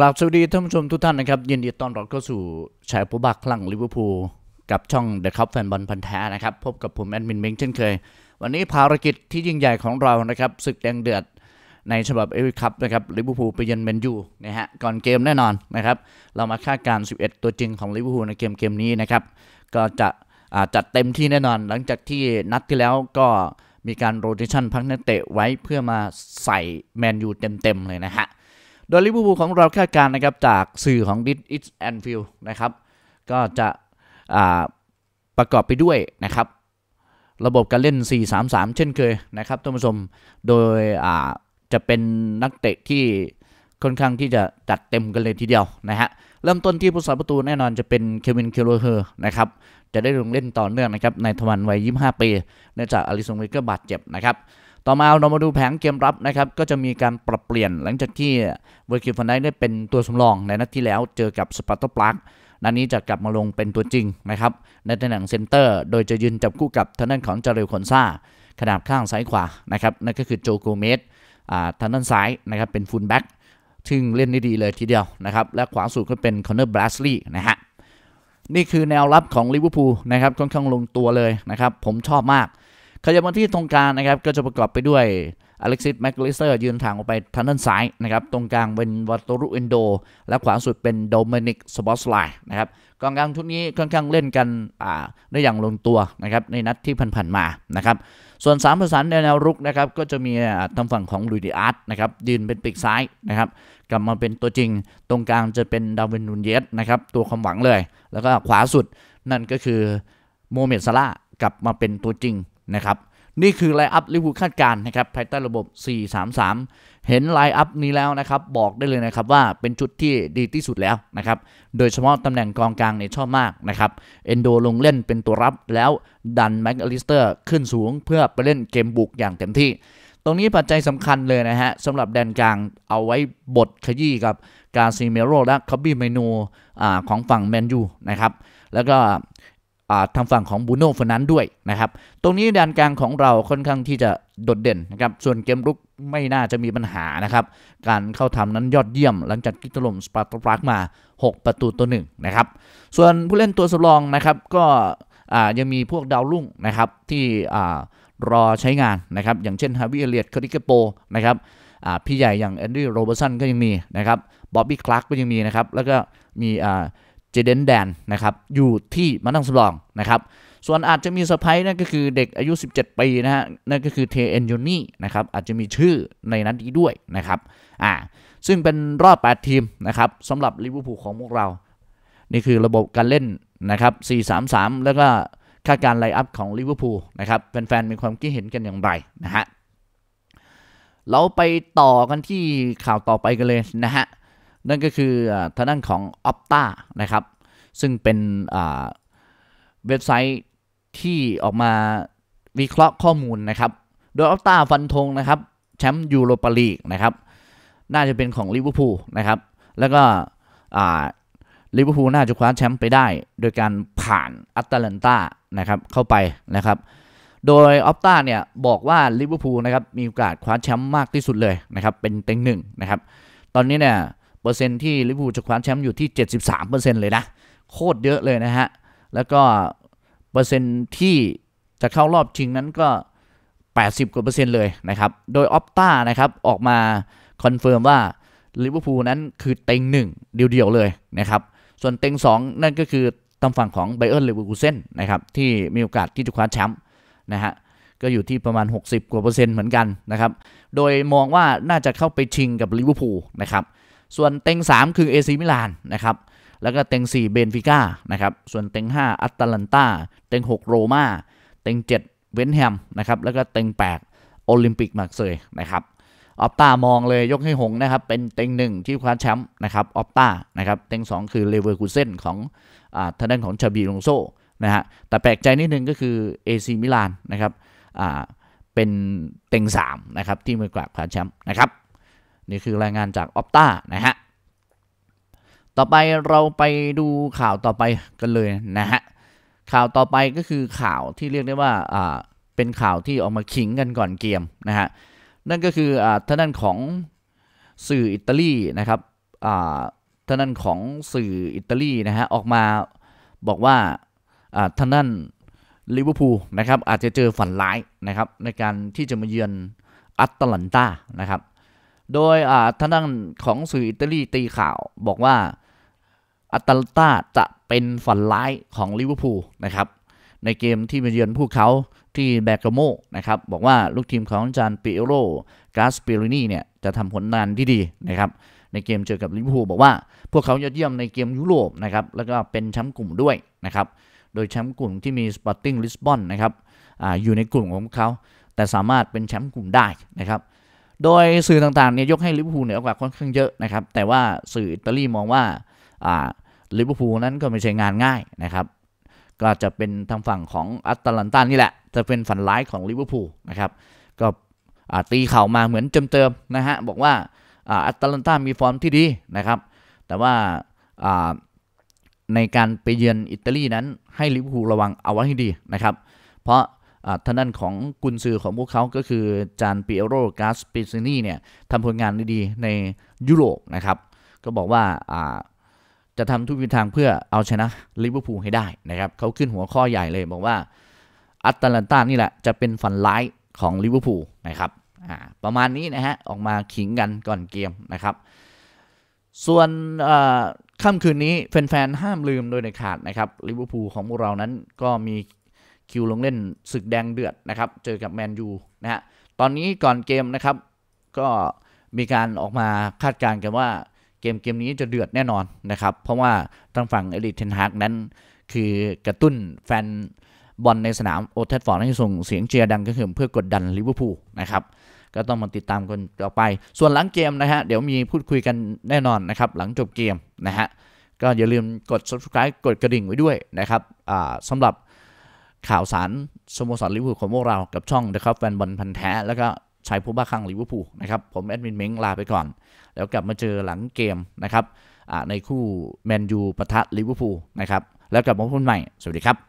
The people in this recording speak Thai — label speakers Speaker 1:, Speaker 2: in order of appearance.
Speaker 1: กลัาสวัสดีท่านผู้ชมทุกท่านนะครับ ยินดีต้อนรับเข้าสู่ชายผู้บักคลั่งลิเวอร์พูลกับช่องเดอะคัพแฟนบอลพันธ์แท้นะครับ พบกับผมแอดมินเม้งเช่นเคย วันนี้ภารกิจที่ยิ่งใหญ่ของเรานะครับศึกแดงเดือดในฉบับเอฟคัพนะครับลิเวอร์พูลไปเยือนแมนยูนะฮะก่อนเกมแน่นอนนะครับ เรามาคาดการ 11 ตัวจริงของลิเวอร์พูลในเกมเกมนี้นะครับ ก็จะจัดเต็มที่แน่นอนหลังจากที่นัดที่แล้วก็มีการโรเตชันพักนักเตะไว้เพื่อมาใส่แมนยูเต็มๆเลยนะฮะโดยลิเวอร์พูลของเราคาดการณ์นะครับ จากสื่อของ ดิสอิ s แอนฟิลนะครับ ก็จะประกอบไปด้วยนะครับ ระบบการเล่น 4-3-3 เช่นเคยนะครับท่านผู้ชมโดยจะเป็นนักเตะที่ค่อนข้างที่จะจัดเต็มกันเลยทีเดียวนะฮะ เริ่มต้นที่ผู้สาประตูแน่นอนจะเป็นเควินเคโรเฮอร์นะครับ จะได้ลงเล่นต่อเนื่องนะครับในทวันวัย25ปีเนื่องจากอลิสงเวเกอร์บาดเจ็บนะครับ ต่อมาเรามาดูแผงเกมรับนะครับ ก็จะมีการปรับเปลี่ยนหลังจากที่ เวอร์คิฟันได้ได้เป็นตัวสำรองในนัดที่แล้วเจอกับสปาร์ตปลักนัดนี้จะกลับมาลงเป็นตัวจริงนะครับในตำแหน่งเซนเตอร์ โดยจะยืนจับคู่กับทางด้านของจาริลคอนซาขนาบข้างซ้ายขวานะครับนั่นก็คือโจโกเมสทางด้านซ้ายนะครับเป็นฟูลแบ็คซึ่งเล่นได้ดีเลยทีเดียว นะครับ และขวาสุดก็เป็นคอนเนอร์บลัสลีย์นะฮะนี่คือแนวรับของ ลิเวอร์พูลนะครับ ค่อนข้างลงตัวเลย นะครับ ผมชอบมาก ขยับมาที่ตรงกลางนะครับ ก็จะประกอบไปด้วยอเล็กซิสแมคลิสเตอร์ยืนถ่างออกไปทางด้านซ้ายนะครับตรงกลางเป็นวัตโรุอินโด และขวาสุดเป็นโดเมนิกสปอสไลน์นะครับกองกลางทุกนี้ค่อนข้างเล่นกันได้อย่างลงตัวนะครับในนัดที่ผ่านๆ มานะครับส่วน3ประสานในแนวรุกนะครับก็จะมีทางฝั่งของลุยดิอาร์ตนะครับยืนเป็นปีกซ้ายนะครับ กลับมาเป็นตัวจริง ตรงกลางจะเป็นดาวินนูนเยสนะครับตัวความหวังเลย แล้วก็ขวาสุดนั่นก็คือโมเมสซาล่ากลับมาเป็นตัวจริงนะครับนี่คือ ไล์อัพลิเวอร์พูลคาดการณ์นะครับภายใต้ระบบ 4-3-3 เห็น ไล์อัพ นี้แล้วนะครับ บอกได้เลยนะครับ ว่าเป็นชุดที่ดีที่สุดแล้วนะครับ โดยเฉพาะ ตำแหน่งกองกลางเนี่ยชอบมากนะครับ เอนโดลงเล่นเป็นตัวรับแล้วดันแม็กอลิสเตอร์ ขึ้นสูงเพื่อไปเล่นเกมบุกอย่างเต็มที่ ตรงนี้ปัจจัยสำคัญเลยนะฮะสำหรับแดนกลางเอาไว้บทขยี้กับกาซิเมโรและคับบี้เมนูของฝั่งแมนยูนะครับแล้วก็ทางฝั่งของบูโน่ฟอนันด้วยนะครับ ตรงนี้ด้านกลางของเราค่อนข้างที่จะโดดเด่นนะครับ ส่วนเกมรุกไม่น่าจะมีปัญหานะครับ การเข้าทำนั้นยอดเยี่ยมหลังจากกิตถลมสปาร์ตรักมา 6ประตูตัวหนึ่งนะครับ ส่วนผู้เล่นตัวสำรองนะครับก็ยังมีพวกดาวรุ่งนะครับที่รอใช้งานนะครับ อย่างเช่นฮาวิเอเลียตคาริเกโปนะครับพี่ใหญ่อย่างแอนดี้โรเบอร์สันก็ยังมีนะครับบ๊อบบี้คลาร์กก็ยังมีนะครับแล้วก็มีเจเดนแดนนะครับอยู่ที่มันัองสลองนะครับ ส่วนอาจจะมีเซ์ไพร์นั่นก็คือเด็กอายุ 17 ปีนะฮะนั่นก็คือเทเอนโยนี่นะครับอาจจะมีชื่อในนั้นนี้ด้วยนะครับอ่าซึ่งเป็นรอบ 8 ทีมนะครับสำหรับลิเวอร์พูลของพวกเรา นี่คือระบบการเล่นนะครับ 4-3-3 แล้วก็คาดการไลอัพของลิเวอร์พูลนะครับแฟนๆมีความคิดเห็นกันอย่างไรนะฮะเราไปต่อกันที่ข่าวต่อไปกันเลยนะฮะนั่นก็คือทางด้านของ Opta นะครับ ซึ่งเป็นเว็บไซต์ที่ออกมาวิเคราะห์ข้อมูลนะครับ โดย Opta ฟันธงนะครับแชมป์ยูโรปาลีกนะครับ น่าจะเป็นของลิเวอร์พูลนะครับ แล้วก็ลิเวอร์พูลน่าจะคว้าแชมป์ไปได้โดยการผ่านอัตแลนตานะครับ เข้าไปนะครับ โดยออฟตาเนี่ย บอกว่าลิเวอร์พูลนะครับมีโอกาสคว้าแชมป์มากที่สุดเลยนะครับ เป็นเต็งหนึ่งนะครับ ตอนนี้เนี่ยเปอร์เซ็นต์ที่ลิเวอร์พูลจะคว้าแชมป์อยู่ที่ 73%เเลยนะ โคตรเยอะเลยนะฮะแล้วก็เปอร์เซ็นต์ที่จะเข้ารอบชิงนั้นก็ 80กว่าเปอร์เซ็นต์เลยนะครับ โดยออปต้านะครับออกมาคอนเฟิร์มว่าลิเวอร์พูลนั้นคือเต็งหนึ่งเดียว ๆ เลยนะครับ ส่วนเต็ง 2 นั่นก็คือตามฝั่งของไบเออร์เลเวอร์คูเซนนะครับที่มีโอกาสที่จะคว้าแชมป์นะฮะก็อยู่ที่ประมาณ 60กว่าเปอร์เซ็นต์เหมือนกันนะครับ โดยมองว่าน่าจะเข้าไปชิงกับลิเวอร์พูลนะครับส่วนเต็ง 3 คือเอซิมิลานนะครับแล้วก็เต็ง4 เบนฟิก้านะครับส่วนเต็ง 5อัตแลนตาเต็ง6โรมาเต็ง7เวนแฮมนะครับแล้วก็เต็ง8โอลิมปิกมาร์เซยนะครับออปตามองเลยยกให้หงนะครับ เป็นเต็งหนึ่งที่คว้าแชมป์นะครับออปตานะครับเต็ง 2 คือเลเวอร์คูเซนของอทางด้ายของชาบีลงโซนะฮะแต่แปลกใจนิดนึงก็คือเอซิมิลานนะครับเป็นเต็ง3นะครับที่มือก่าคว้าแชมป์นะครับนี่คือรายงานจากออปตานะฮะ ต่อไปเราไปดูข่าวต่อไปกันเลยนะฮะ ข่าวต่อไปก็คือข่าวที่เรียกได้ว่าอ่า เป็นข่าวที่ออกมาขิงกันก่อนเกมนะฮะ นั่นก็คืออ่าท่านั้นของสื่ออิตาลีนะครับอ่าท่านั้นของสื่ออิตาลีนะฮะออกมาบอกว่าอ่าท่านั้นลิเวอร์พูลนะครับอาจจะเจอฝันร้ายนะครับ ในการที่จะมาเยือนอัตแลนตานะครับโดยทานั้านของสื่ออิตาลีตีข่าวบอกว่าอัตตาจะเป็นฝันร้าย ของลิเวอร์พูลนะครับในเกมที่ไปเยือนพวกเขาที่แบกโมนะครับ บอกว่าลูกทีมของจานปิโรกาสปิรินีเนี่ยจะทำผลงานที่ดีนะครับ ในเกมเจอกับลิเวอร์พูลบอกว่าพวกเขายอดเยี่ยมในเกมยุโรปนะครับแล้วก็เป็นแชมป์กลุ่มด้วยนะครับโดยแชมป์กลุ่มที่มีสปอร์ติ้งลิสบอนนะครับออยู่ในกลุ่มของเขา แต่สามารถเป็นแชมป์กลุ่มได้นะครับโดยสื่อต่างๆเนี่ยยกให้ลิเวอร์พูลเหนือกว่าค่อนข้างเยอะนะครับ แต่ว่าสื่ออิตาลีมองว่าลิเวอร์พูลนั้นก็ไม่ใช่งานง่ายนะครับ ก็จะเป็นทางฝั่งของอัตแลนตานี่แหละ จะเป็นฝันร้ายของลิเวอร์พูลนะครับก็ตีเข่ามาเหมือนเติมๆนะฮะ บอกว่าอัตแลนตามีฟอร์มที่ดีนะครับ แต่ว่าในการไปเยือนอิตาลีนั้นให้ลิเวอร์พูลระวังเอาไว้ให้ดีนะครับเพราะท่านั้นของกุนซือของพวกเขาก็คือจานปิเอโรกาสปิซินีเนี่ยทำผลงานดีๆในยุโรปนะครับ ก็บอกว่าจะทำทุกวิธีทางเพื่อเอาชนะลิเวอร์พูลให้ได้นะครับเขาขึ้นหัวข้อใหญ่เลยบอกว่าอัตแลนตานี่แหละ จะเป็นฝันร้ายของลิเวอร์พูลนะครับประมาณนี้นะฮะ ออกมาขิงกันก่อนเกมนะครับ ส่วนค่ำคืนนี้ แฟนๆห้ามลืมโดยเด็ดขาดนะครับลิเวอร์พูลของพวกเรานั้นก็มีคิวลงเล่นศึกแดงเดือด นะครับ เจอกับแมนยูนะฮะ ตอนนี้ก่อนเกมนะครับก็มีการออกมาคาดการณ์กันว่าเกมเกมนี้จะเดือดแน่นอน นะครับ เพราะว่าทางฝั่งเอริทเทนฮากนั้น คือกระตุ้นแฟน บอลในสนามโอเทสฟอร์ดให้ส่งเสียงเชียร์ดังกระหึ่มเพื่อกดดันลิเวอร์พูลนะครับ ก็ต้องมาติดตามกันต่อไป ส่วนหลังเกมนะฮะเดี๋ยวมีพูดคุยกันแน่นอนนะครับหลังจบเกมนะฮะก็อย่าลืมกด subscribe กดกระดิ่งไว้ด้วยนะครับสำหรับข่าวสารสโมสรลิเวอร์พูลของพวกเรากับช่องเดอะครับแฟนบอลพันแท้ แล้วก็ชายผู้บ้าคลั่งลิเวอร์พูลนะครับผม แอดมินเม้ง ลาไปก่อน แล้วกลับมาเจอหลังเกมนะครับในคู่ แมนยูปะทะลิเวอร์พูลนะครับแล้วกลับมาพบกันใหม่ สวัสดีครับ